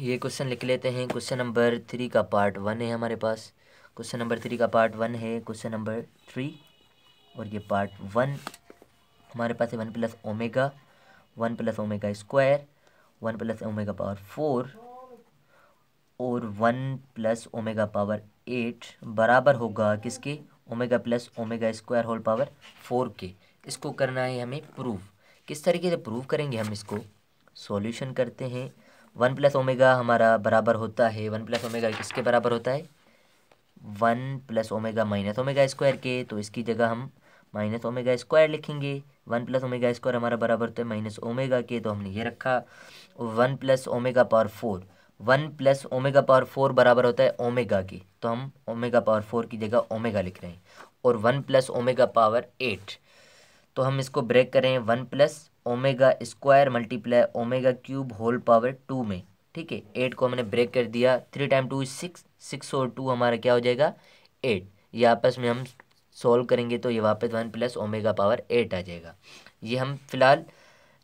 ये क्वेश्चन लिख लेते हैं क्वेश्चन नंबर थ्री का पार्ट वन है हमारे पास क्वेश्चन नंबर थ्री का पार्ट वन है क्वेश्चन नंबर थ्री और ये पार्ट वन हमारे पास है one plus omega one plus omega square one plus omega power four और one plus omega power eight बराबर होगा किसके omega plus omega square whole power four के इसको करना है हमें प्रूफ किस तरीके से प्रूफ करेंगे हम इसको सॉल्यूशन करते हैं वन प्लस ओमेगा हमारा बराबर होता है वन प्लस ओमेगा किसके बराबर होता है one plus omega minus omega square के तो इसकी जगह हम माइनस ओमेगा स्क्वायर लिखेंगे वन प्लस ओमेगा स्क्वायर हमारा बराबर होता तो है माइनस ओमेगा के तो हमने ये रखा one plus omega power four one plus omega power four बराबर होता है ओमेगा के तो हम ओमेगा पावर फोर की जगह ओमेगा लिख रहे हैं और one plus omega power eight तो हम इसको ब्रेक करें one plus omega square multiply omega cube whole power two में ठीक है एट को हमने ब्रेक कर दिया three time two is six six और टू हमारा क्या हो जाएगा एट ये आपस में हम सोल्व करेंगे तो ये वापस one plus omega power eight आ जाएगा ये हम फिलहाल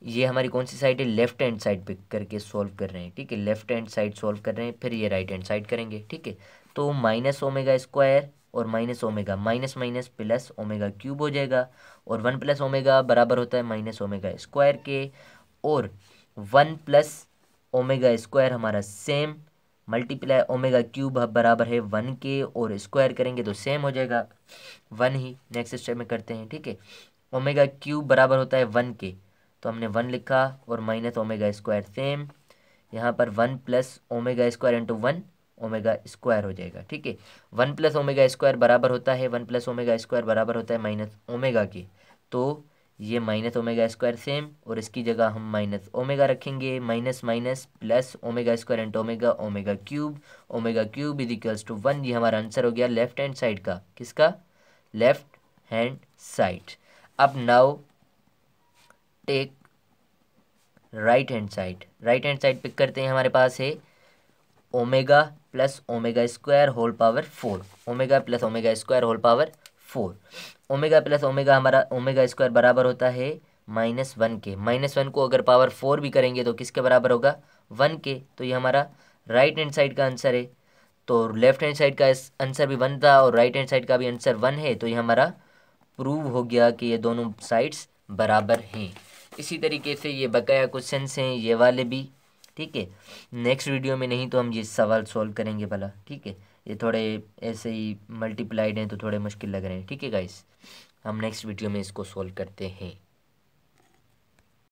ये हमारी कौन सी साइड है लेफ्ट हैंड साइड पे करके सोल्व कर रहे हैं ठीक है लेफ्ट हैंड साइड सॉल्व कर रहे हैं फिर ये राइट हैंड साइड करेंगे ठीक है तो माइनस ओमेगा स्क्वायर और minus omega minus minus plus omega cube हो जाएगा और वन प्लस ओमेगा बराबर होता है माइनस ओमेगा स्क्वायर के और वन प्लस ओमेगा स्क्वायर हमारा सेम मल्टीप्लाई ओमेगा क्यूब बराबर है वन के और स्क्वायर करेंगे तो सेम हो जाएगा वन ही नेक्स्ट स्टेप में करते हैं ठीक है ओमेगा क्यूब बराबर होता है वन के तो हमने वन लिखा और माइनस ओमेगा स्क्वायर सेम यहाँ पर one plus omega square into one omega square हो जाएगा ठीक है वन प्लस ओमेगा स्क्वायर बराबर होता है वन प्लस ओमेगा स्क्वायर बराबर होता है माइनस ओमेगा के तो ये माइनस ओमेगा स्क्वायर सेम और इसकी जगह हम माइनस ओमेगा रखेंगे minus minus plus omega square and omega omega cube omega cube is equals to one ये हमारा आंसर हो गया लेफ्ट हैंड साइड का किसका लेफ्ट हैंड साइड अब now take right hand side right hand side pick करते हैं हमारे पास है omega plus omega square whole power four omega plus omega square whole power four omega plus omega हमारा omega square बराबर होता है माइनस वन के माइनस वन को अगर पावर फोर भी करेंगे तो किसके बराबर होगा वन के तो ये हमारा राइट हैंड साइड का आंसर है तो लेफ्ट हैंड साइड का आंसर भी वन था और राइट हैंड साइड का भी आंसर वन है तो ये हमारा प्रूव हो गया कि ये दोनों साइड्स बराबर हैं इसी तरीके से ये बकाया क्वेश्चन हैं ये वाले भी ठीक है नेक्स्ट वीडियो में नहीं तो हम ये सवाल सॉल्व करेंगे भला ठीक है ये थोड़े ऐसे ही मल्टीप्लाइड हैं तो थोड़े मुश्किल लग रहे हैं ठीक है गाइस हम नेक्स्ट वीडियो में इसको सॉल्व करते हैं